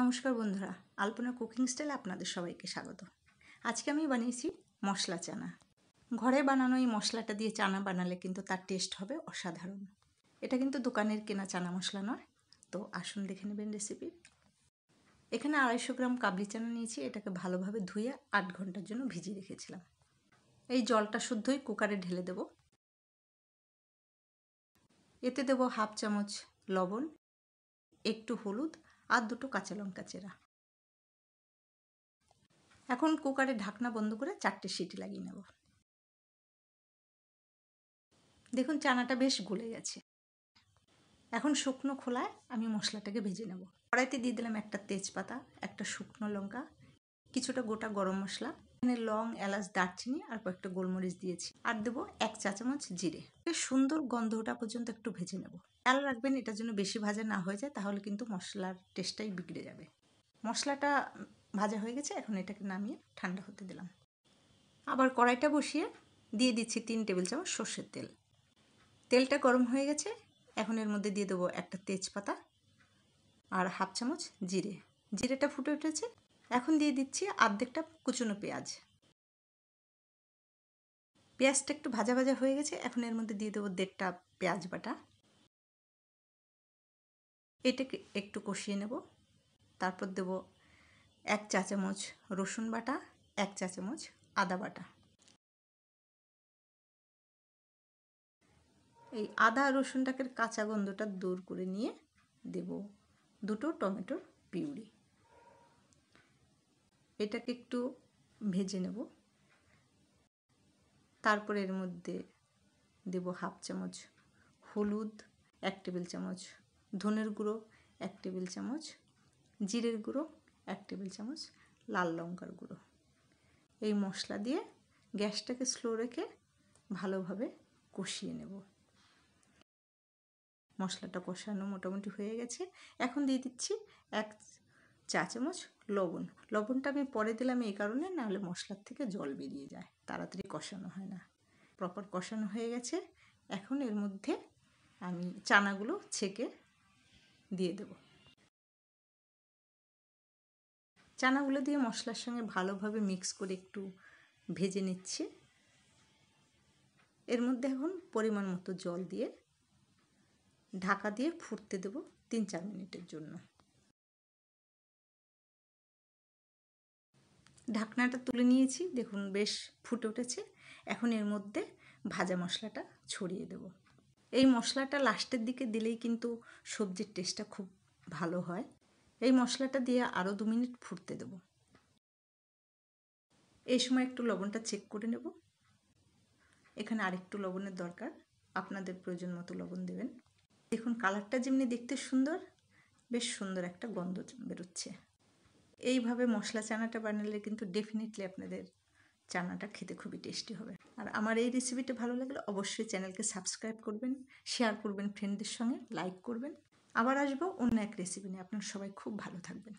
নমস্কার বন্ধুরা আলপনা কুকিং স্টাইলে আপনাদের সবাইকে স্বাগত আজকে আমি বানিয়েছি মশলা চানা ঘরে বানানো এই মশলাটা দিয়ে চানা বানালে কিন্তু তার টেস্ট হবে অসাধারণ এটা কিন্তু দোকানের কেনা চানা মশলা নয় তো আসুন দেখে নেবেন রেসিপি এখানে আড়াইশো গ্রাম কাবলি চানা নিয়েছি এটাকে ভালোভাবে ধুয়ে আট ঘন্টার জন্য ভিজিয়ে রেখেছিলাম এই জলটা শুদ্ধই কুকারে ঢেলে দেব এতে দেব হাফ চামচ লবণ একটু হলুদ আর দুটো কাঁচা লঙ্কা চেরা এখন কুকারে ঢাকনা বন্ধ করে চারটে সিটি লাগিয়ে নেব দেখুন চানাটা বেশ গলে গেছে এখন শুকনো খোলায় আমি মশলাটাকে ভেজে নেব কড়াইতে দিয়ে দিলাম একটা তেজপাতা একটা শুকনো লঙ্কা কিছুটা গোটা গরম মশলা এখানে লং এলাচ দারচিনি আর কয়েকটা গোলমরিচ দিয়েছি আর দেবো এক চা চামচ জিরে সুন্দর গন্ধ ওটা পর্যন্ত একটু ভেজে নেব খেয়াল রাখবেন এটা যেন বেশি ভাজা না হয়ে যায় তাহলে কিন্তু মশলার টেস্টটাই বিগড়ে যাবে মশলাটা ভাজা হয়ে গেছে এখন এটাকে নামিয়ে ঠান্ডা হতে দিলাম আবার কড়াইটা বসিয়ে দিয়ে দিচ্ছি তিন টেবিল চামচ সর্ষের তেল তেলটা গরম হয়ে গেছে এখন এর মধ্যে দিয়ে দেবো একটা তেজপাতা আর হাফ চামচ জিরে জিরেটা ফুটে উঠেছে এখন দিয়ে দিচ্ছি আর্ধেকটা কুচনো পেঁয়াজ পেঁয়াজটা একটু ভাজা ভাজা হয়ে গেছে এখন এর মধ্যে দিয়ে দেবো দেড়টা পেঁয়াজ বাটা এটাকে একটু কষিয়ে নেব তারপর দেব এক চা চামচ রসুন বাটা এক চা চামচ আদা বাটা এই আদা রসুনটাকে কাঁচা গন্ধটা দূর করে নিয়ে দেব দুটো টমেটোর পিউরি এটাকে একটু ভেজে নেব তারপর এর মধ্যে দেব হাফ চামচ হলুদ এক টেবিল চামচ ধনের গুঁড়ো এক টেবিল চামচ জিরের গুঁড়ো এক টেবিল চামচ লাল লঙ্কার গুঁড়ো এই মশলা দিয়ে গ্যাসটাকে স্লো রেখে ভালোভাবে কষিয়ে নেব মশলাটা কষানো মোটামুটি হয়ে গেছে এখন দিয়ে দিচ্ছি এক চা চামচ লবণ লবণটা আমি পরে দিলাম এই কারণে নাহলে মশলার থেকে জল বেরিয়ে যায় তাড়াতাড়ি কষানো হয় না প্রপার কষানো হয়ে গেছে এখন এর মধ্যে আমি চানাগুলো ছেঁকে দিয়ে দেব চানাগুলো দিয়ে মশলার সঙ্গে ভালোভাবে মিক্স করে একটু ভেজে নিচ্ছি এর মধ্যে এখন পরিমাণ মতো জল দিয়ে ঢাকা দিয়ে ফুটতে দেব তিন চার মিনিটের জন্য ঢাকনাটা তুলে নিয়েছি দেখুন বেশ ফুটে উঠেছে এখন এর মধ্যে ভাজা মশলাটা ছড়িয়ে দেব এই মশলাটা লাস্টের দিকে দিলেই কিন্তু সবজির টেস্টটা খুব ভালো হয় এই মশলাটা দিয়ে আরও দু মিনিট ফুটতে দেব এই সময় একটু লবণটা চেক করে নেব এখানে আরেকটু লবণের দরকার আপনাদের প্রয়োজন মতো লবণ দেবেন দেখুন কালারটা যেমনি দেখতে সুন্দর বেশ সুন্দর একটা গন্ধ বেরোচ্ছে এইভাবে মশলা চানাটা বানালে কিন্তু ডেফিনেটলি আপনাদের চানাটা খেতে খুবই টেস্টি হবে আর আমার এই রেসিপিটা ভালো লাগলে অবশ্যই চ্যানেলকে সাবস্ক্রাইব করবেন শেয়ার করবেন ফ্রেন্ডদের সঙ্গে লাইক করবেন আবার আসবো অন্য এক রেসিপি নিয়ে আপনারা সবাই খুব ভালো থাকবেন